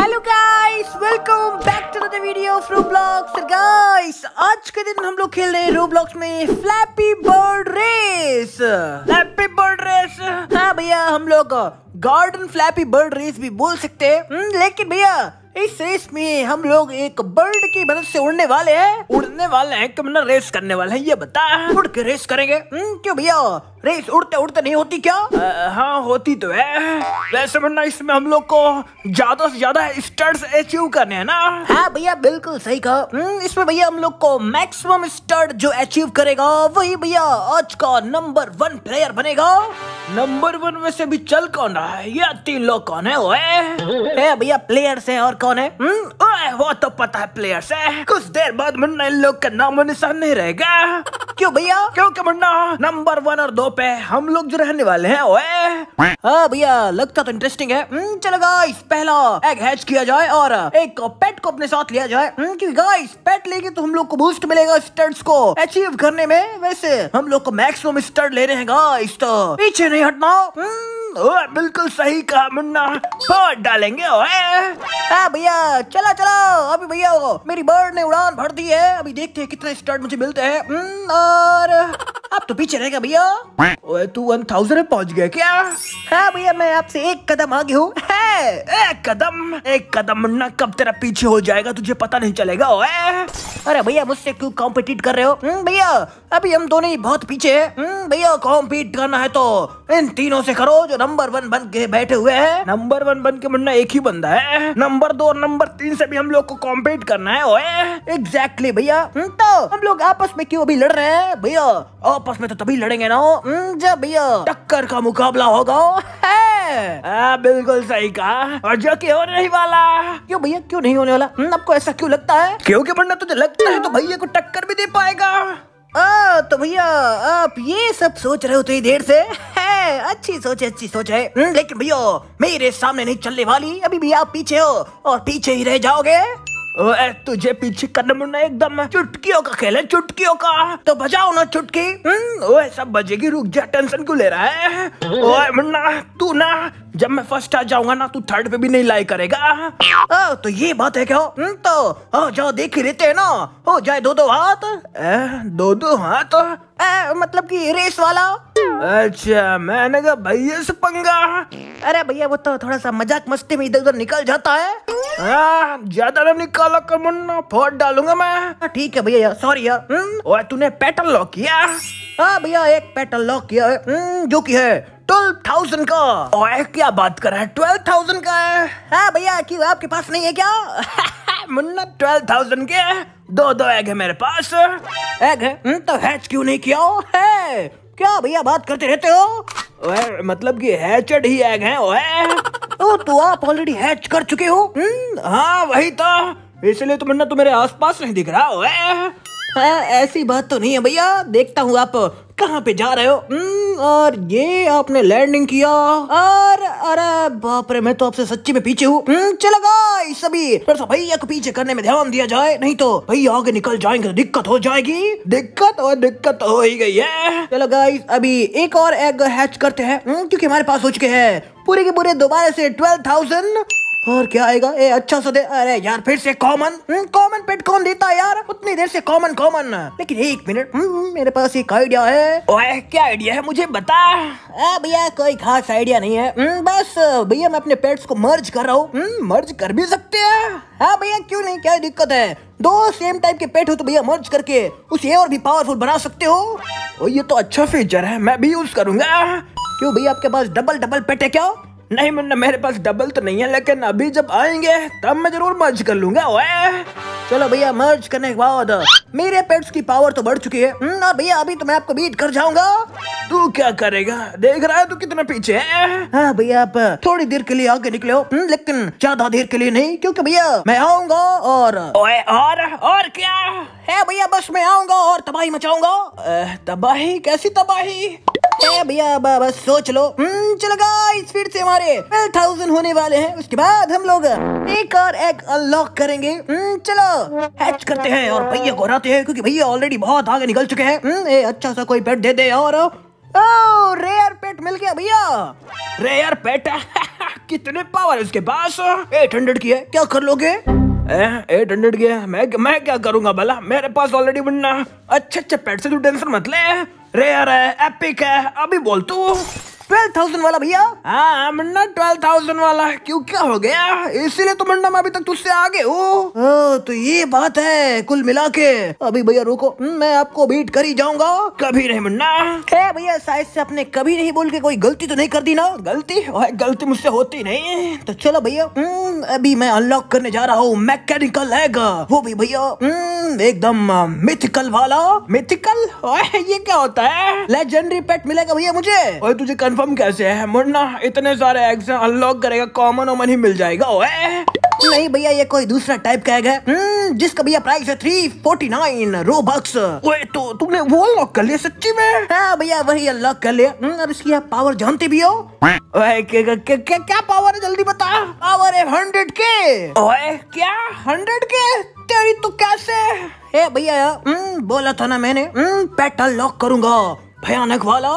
Hello guys welcome back to the video फ्रो blogs guys आज के दिन हम लोग खेल रहे हैं रोब्लॉक्स में flappy bird race flappy bird race हाँ भैया हम लोग गार्डन फ्लैपी बर्ड रेस भी बोल सकते हैं हम्म, लेकिन भैया इस रेस में हम लोग एक बर्ड की मदद से उड़ने वाले हैं उड़ने वाले हैं कि मतलब रेस करने वाले हैं ये बता उड़ के रेस करेंगे हम्म, क्यों भैया रेस उड़ते उड़ते नहीं होती क्या आ, हाँ होती तो है वैसे वरना इसमें हम लोग को ज्यादा से ज्यादा स्टर्ट अचीव करने हैं ना हाँ भैया बिल्कुल सही कहा हम्म, इसमें भैया हम लोग को मैक्सिमम स्टर्ट जो अचीव करेगा वही भैया आज का नंबर वन प्लेयर बनेगा नंबर वन में से भी चल कौन रहा है ये तीन लोग कौन है ओए भैया प्लेयर्स है और कौन है हम्म, ओए वो तो पता है प्लेयर्स है कुछ देर बाद मुन्ना इन लोग का नामो निशान नहीं रहेगा क्यों भैया क्योंकि मुन्ना नंबर वन और दो पे हम लोग जो रहने वाले हैं ओए हाँ भैया लगता तो इंटरेस्टिंग है हम्म, चलो गाइस पहला एग हैच किया जाए और एक पेट को अपने साथ लिया जाए हम्म, क्योंकि गाइस पेट लेगी तो हम लोग को बूस्ट मिलेगा स्टर्ड्स को अचीव करने में वैसे हम लोग को मैक्सिमम स्टर्ड ले रहे हैं गाइस तो पीछे नहीं hot now. Mm. बिल्कुल सही कहा मुन्ना फोड़ डालेंगे ओए हाँ भैया चला चलो अभी भैया मेरी बर्ड ने उड़ान भर दी है अभी देखते हैं कितने स्टार्ट मुझे मिलते हैं हम्म, और आप तो पीछे रहेगा भैया ओए तू वन थाउजेंड पहुंच गया क्या हाँ भैया मैं आपसे एक कदम आगे हूँ एक कदम एक कदम मुन्ना कब तेरा पीछे हो जाएगा तुझे पता नहीं चलेगा ओए अरे भैया मुझसे क्यों कॉम्पिटिट कर रहे हो हम्म, भैया अभी हम दोनों ही बहुत पीछे हैं हम्म, भैया कॉम्पीट करना है तो इन तीनों से करो जो नंबर वन बन के बैठे हुए है नंबर वन बन के मुन्ना एक ही बंदा है नंबर दो और नंबर तीन से भी हम लोग को कॉम्पीट करना है एग्जैक्टली भैया हम्म, तो हम लोग आपस में क्यों अभी लड़ रहे हैं भैया आपस में तो तभी लड़ेंगे ना हम्म, जब भैया टक्कर का मुकाबला होगा आ, बिल्कुल सही कहा और जो कि होने नहीं वाला क्यों भैया क्यों नहीं होने वाला हम्म, आपको ऐसा क्यों लगता है क्योंकि पंडा तुझे लगता है तो भैया को टक्कर भी दे पाएगा आ, तो भैया आप ये सब सोच रहे हो तो देर से अच्छी सोच है अच्छी सोच है लेकिन भैया मेरे सामने नहीं चलने वाली अभी भी आप पीछे हो और पीछे ही रह जाओगे ओए तुझे पीछे करना में एकदम चुटकियों का खेल है चुटकियों का तो बजाओ ना चुटकी हम्म, ओए सब बजेगी रुक जा टेंशन क्यों ले रहा है ओए मुन्ना तू ना जब मैं फर्स्ट आ जाऊंगा ना तू थर्ड पे भी नहीं लाई करेगा ओ, तो ये बात है क्या हम्म, तो जाओ देख ही लेते हैं ना हो जाए दो दो हाथ ए, दो दो हाथ ए, मतलब कि रेस वाला अच्छा मैंने कहा भैया से पंगा अरे भैया वो तो थोड़ा सा मजाक मस्ती में इधर उधर निकल जाता है ज्यादा ना निकाला कर मुन्ना फोड़ डालूंगा मैं ठीक है भैया सॉरी यार और हम्म, तूने पेटल लॉक किया हाँ भैया एक पेटल लॉक किया है हम्म, जो की है ट्वेल्व थाउजेंड का ओए क्या बात कर रहा है ट्वेल्व थाउजेंड का है हाँ भैया क्यों आपके पास नहीं है क्या मुन्ना ट्वेल्व थाउजेंड के दो दो एग है मेरे पास एग है हम्म, तो हैच क्यों नहीं किया है क्या भैया बात करते रहते हो ओए मतलब कि हैचड ही एग है ओए ओ तो आप ऑलरेडी हैच कर चुके हो हम्म, हाँ वही तो इसलिए तो मुन्ना तो मेरे आसपास नहीं दिख रहा ओए ऐसी बात तो नहीं है भैया देखता हूँ आप कहाँ पे जा रहे हो हम्म, और ये आपने लैंडिंग किया और अरे बाप रे मैं तो आपसे सच्ची में पीछे हूँ हम्म, चलो गाइस तो भैया को पीछे करने में ध्यान दिया जाए नहीं तो भैया आगे निकल जाएंगे तो दिक्कत हो जाएगी दिक्कत और दिक्कत हो ही गई है चलो गाइस अभी एक और एग हैच करते हैं हम्म, क्योंकि हमारे पास हो चुके हैं पूरे के पूरे दोबारा से ट्वेल्व थाउजेंड और क्या आएगा ए अच्छा सो दे अरे यार फिर से कॉमन कॉमन पेट कौन देता यार उतनी देर से कॉमन कॉमन लेकिन एक मिनट हम्म, मेरे पास एक आइडिया है ओए क्या आइडिया है मुझे बता भैया कोई खास आइडिया नहीं है हम्म, बस भैया मैं अपने पेट्स को मर्ज कर रहा हूँ मर्ज हम्म, कर भी सकते हैं हाँ भैया क्यों नहीं क्या दिक्कत है दो सेम टाइप के पेट हो तो भैया मर्ज करके उसे और भी पावरफुल बना सकते हो और ये तो अच्छा फीचर है मैं भी यूज करूंगा क्यों भैया आपके पास डबल डबल पेट है क्या नहीं मुन्ना मेरे पास डबल तो नहीं है लेकिन अभी जब आएंगे तब मैं जरूर मर्ज कर लूंगा ओए चलो भैया मर्ज करने के बाद मेरे पेट्स की पावर तो बढ़ चुकी है हम्म, ना भैया अभी तो मैं आपको बीट कर जाऊंगा तू क्या करेगा देख रहा है तू कितना पीछे है हाँ भैया आप थोड़ी देर के लिए आगे निकले हो हम्म, लेकिन ज्यादा देर के लिए नहीं क्योंकि भैया मैं आऊंगा और ओए और और क्या है भैया बस मैं आऊंगा और तबाही मचाऊंगा तबाही कैसी तबाही है भैया बस सोच लो हम्म, चलो गाइस फिर से हमारे थाउजेंड होने वाले हैं उसके बाद हम लोग एक और एक अनलॉक करेंगे हम्म, चलो हैच करते हैं और भैया को हराते हैं क्योंकि भैया ऑलरेडी बहुत आगे निकल चुके हैं हम्म, अच्छा सा कोई पेट दे दे और ओ, रेयर पेट मिल गया भैया रेयर पेट कितने पावर है उसके पास एट हंड्रेड की है क्या कर लोगे एट हंड्रेड की है मैं मैं क्या करूंगा भला मेरे पास ऑलरेडी बनना अच्छा अच्छा पेट से तू टेंशन मत ले रेयर है एपिक है अभी बोल तू ट्वेल्व थाउजेंड वाला भैया हाँ मुन्ना ट्वेल्व थाउजेंड वाला क्यों क्या हो गया इसीलिए तो मुंडा मैं अभी तक तुझसे तो आगे हूँ तो ये बात है कुल मिला के अभी भैया रुको हम्म, मैं आपको बीट कर ही जाऊंगा कभी नहीं मुन्ना है भैया साइज से आपने कभी नहीं बोल के कोई गलती तो नहीं कर दी ना गलती गलती मुझसे होती नहीं तो चलो भैया हम्म, अभी मैं अनलॉक करने जा रहा हूँ मैकेनिकल एग वो भी भैया हम्म, एकदम मिथिकल वाला मिथिकल ये क्या होता है लेजेंडरी पेट मिलेगा भैया मुझे और तुझे कन्फर्म कंफर्म कैसे है मुन्ना इतने सारे एग्स अनलॉक करेगा कॉमन ओमन ही मिल जाएगा ओए नहीं भैया ये कोई दूसरा टाइप का एग है हम्म, जिसका भैया प्राइस है थ्री फोर्टी नाइन रोबक्स तो तुमने वो अनलॉक कर लिया सच्ची में हाँ भैया वही अनलॉक कर लिया हम्म, अब इसकी आप पावर जानते भी हो क्या पावर है जल्दी बता पावर है हंड्रेड के क्या हंड्रेड के तेरी तो कैसे भैया हम्म, बोला था ना मैंने पेट अनलॉक करूंगा भयानक वाला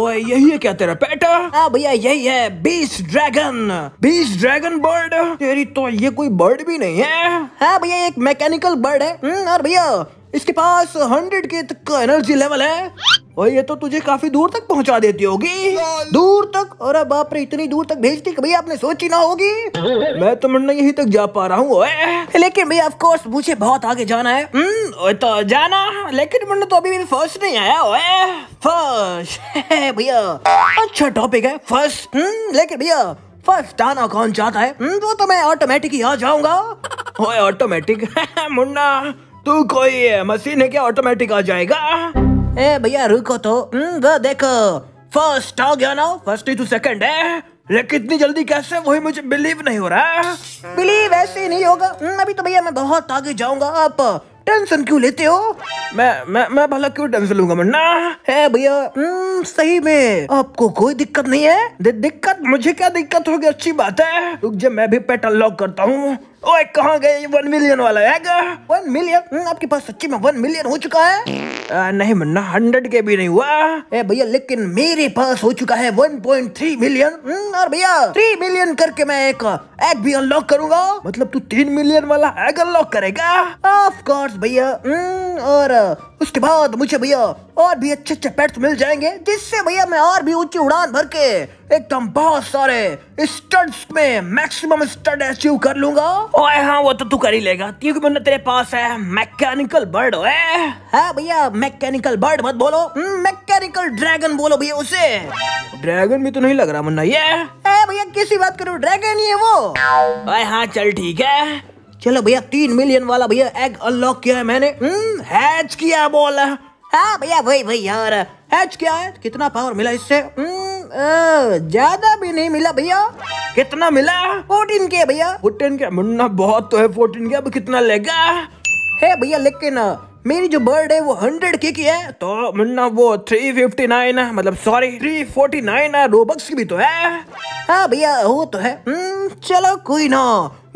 ओए यही है क्या तेरा पेटा हाँ भैया यही है बीस ड्रैगन बीस ड्रैगन बर्ड तेरी तो ये कोई बर्ड भी नहीं है हाँ भैया एक मैकेनिकल बर्ड है हम्म, और भैया इसके पास हंड्रेड के तक का एनर्जी लेवल है और ये तो तुझे काफी दूर तक पहुंचा देती होगी दूर तक और बाप रे इतनी दूर तक भेजती कभी आपने सोची ना होगी मैं तो मुन्ना यहीं तक जा पा रहा हूँ लेकिन भाई ऑफकोर्स मुझे बहुत आगे जाना है हम्म, तो जाना लेकिन मुन्ना तो अभी भी फर्स्ट नहीं आया फर्स्ट भैया अच्छा टॉपिक है फर्स्ट हम्म, लेकिन भैया फर्स्ट आना कौन चाहता है हम्म, वो तो मैं ऑटोमेटिक ही आ जाऊंगा ऑटोमेटिक मुन्ना तू कोई मशीन है क्या ऑटोमेटिक आ जाएगा ए भैया रुको तो वो हम्म, देखो फर्स्ट आ गया ना फर्स्ट ही तू तो सेकंड है लेकिन इतनी जल्दी कैसे वही मुझे बिलीव नहीं हो रहा बिलीव ऐसे नहीं होगा हम्म, अभी तो भैया मैं बहुत आगे जाऊंगा आप टेंशन क्यों लेते हो मैं मैं मैं भला क्यों टेंशन लूंगा मन्ना है भैया हम्म, सही में आपको कोई दिक्कत नहीं है दि, दिक्कत मुझे क्या दिक्कत होगी अच्छी बात है रुक जा मैं भी पेट अनलॉक करता हूँ ओए कहाँ गए वन मिलियन वाला है क्या वन मिलियन हम्म, आपके पास सच्ची में वन मिलियन हो चुका है आ, नहीं मन्ना हंड्रेड के भी नहीं हुआ ए भैया लेकिन मेरे पास हो चुका है वन पॉइंट थ्री मिलियन और भैया थ्री मिलियन करके मैं एक एग भी अनलॉक करूंगा मतलब तू तीन मिलियन वाला एग अनलॉक करेगा ऑफ कोर्स भैया हम्म, और उसके बाद मुझे भैया और भी अच्छे अच्छे पेट्स मिल जाएंगे जिससे भैया मैं और भी ऊंची उड़ान भर के एकदम बहुत सारे स्टड्स में मैक्सिमम स्टड अचीव कर लूंगा ओए हाँ वो तो तू कर ही लेगा क्योंकि मैंने तेरे पास है मैकेनिकल बर्ड ओए हाँ भैया मैकेनिकल बर्ड मत बोलो मैकेनिकल हम्म, ड्रैगन बोलो भैया उसे ड्रैगन भी तो नहीं लग रहा मुन्ना ये भैया किसी बात करो ड्रैगन ही है वो हाँ चल ठीक है चलो भैया तीन मिलियन वाला भैया एग अनलॉक किया है मैंने हैच हम्म, किया बोला हाँ भैया भाई भाई यार हैच क्या है कितना पावर मिला इससे हम्म, ज्यादा भी नहीं मिला भैया कितना मिला फोर्टीन के भैया फोर्टीन के मुन्ना बहुत तो है फोर्टीन के अब कितना लेगा है भैया लेकिन मेरी जो बर्ड है वो हंड्रेड के की है तो मुन्ना वो थ्री फिफ्टी नाइन है मतलब सॉरी थ्री फोर्टी नाइन है रोबक्स की भी तो है हाँ भैया वो तो है हम्म, चलो कोई ना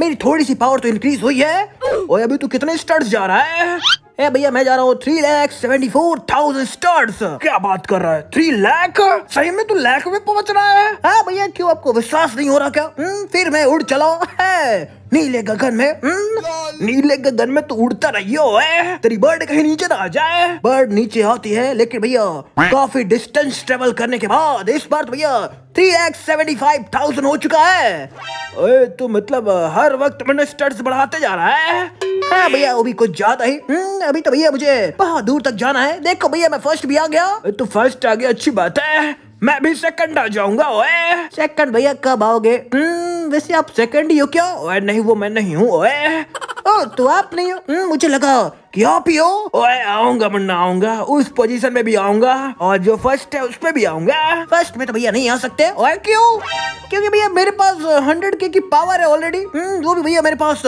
मेरी थोड़ी सी पावर तो इंक्रीज हुई है और अभी तू कितने स्टार्ट जा रहा है ए भैया मैं जा रहा हूँ three lakh seventy four thousand stars क्या बात कर रहा है थ्री लैख सही में तू लैख में पहुंच रहा है हाँ भैया क्यों आपको विश्वास नहीं हो रहा क्या हुँ? हम्म, फिर मैं उड़ चला है नीले गगन में हुँ? हम्म, नीले गगन में तो उड़ता रहियो है तेरी बर्ड कहीं नीचे ना आ जाए बर्ड नीचे आती है लेकिन भैया काफी डिस्टेंस ट्रेवल करने के बाद इस बार तो भैया three X seventy five thousand हो चुका है ओए तो मतलब हर वक्त मिनिस्टर्स बढ़ाते जा रहा है हाँ भैया वो भी कुछ ज्यादा ही हम्म, अभी तो भैया मुझे बहुत दूर तक जाना है देखो भैया मैं फर्स्ट भी आ गया तो फर्स्ट आ गया अच्छी बात है मैं भी सेकंड आ जाऊंगा ओए सेकंड भैया कब आओगे हम्म, वैसे आप सेकंड ही हो क्या ओए नहीं वो मैं नहीं हूँ ओए ओ तो आप नहीं हो हम्म, मुझे लगा कि आप ही हो ओए आऊंगा मुन्ना आऊंगा उस पोजीशन में भी आऊंगा और जो फर्स्ट है उस पे भी आऊंगा फर्स्ट में तो भैया नहीं आ सकते ओए क्यों क्योंकि भैया मेरे पास हंड्रेड के की पावर है ऑलरेडी हम्म, वो भी भैया मेरे पास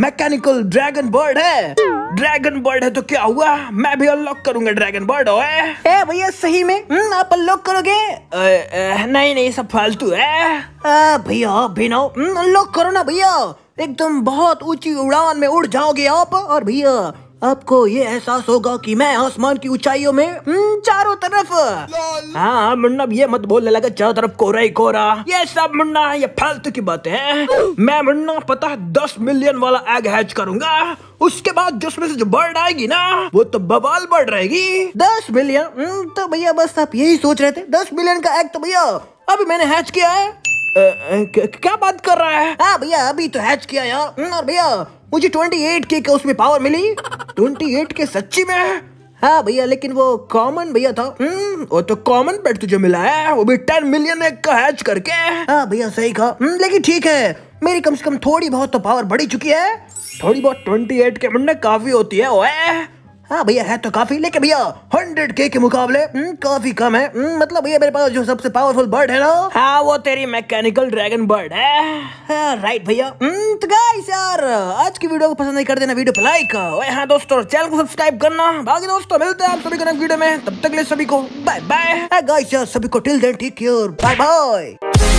मैकेनिकल ड्रैगन बर्ड है ड्रैगन बर्ड है तो क्या हुआ मैं भी अनलॉक करूंगा ड्रैगन बर्ड ओए ए भैया सही में हम्म, आप अनलॉक करोगे नहीं नहीं सब फालतू है भैया अनलॉक करो ना भैया एकदम बहुत ऊंची उड़ान में उड़ जाओगे आप और भैया आपको ये एहसास होगा कि मैं आसमान की ऊंचाइयों में हम्म, चारों तरफ हाँ, हाँ मुन्ना ये मत बोलने लगा चारों तरफ कोरा ही कोरा ये सब मुन्ना ये फालतू की बातें है मैं मुन्ना पता दस मिलियन वाला एग हैच करूंगा उसके बाद जिसमें से जो बर्ड आएगी ना वो तो बवाल बर्ड रहेगी दस मिलियन हम्म, तो भैया बस आप यही सोच रहे थे दस मिलियन का एग तो भैया अभी मैंने हैच किया है क्या बात कर रहा है हाँ भैया अभी तो हैच किया यार हम्म, और भैया मुझे ट्वेंटी एट के उसमें पावर मिली ट्वेंटी एट के सच्ची में हाँ भैया लेकिन वो कॉमन भैया था हम्म वो तो कॉमन पेट तुझे मिला है वो भी टेन मिलियन एक का हैच करके हाँ भैया सही कहा हम्म, लेकिन ठीक है मेरी कम से कम थोड़ी बहुत तो पावर बढ़ी चुकी है थोड़ी बहुत ट्वेंटी एट के मुंडे काफी होती है ओए हाँ भैया है तो काफ़ी लेकिन भैया हंड्रेड के के मुकाबले हम्म, काफ़ी कम है हम्म, मतलब भैया मेरे पास जो सबसे पावरफुल बर्ड है ना हाँ वो तेरी मैकेनिकल ड्रैगन बर्ड है हाँ, राइट भैया हम्म, तो गाइस यार आज की वीडियो को पसंद नहीं कर देना वीडियो पे लाइक हाँ दोस्तों चैनल को सब्सक्राइब करना बाकी दोस्तों मिलते हैं आप सभी को वीडियो में तब तक ले सभी को बाय बाय गाइस यार सभी को till then take care bye bye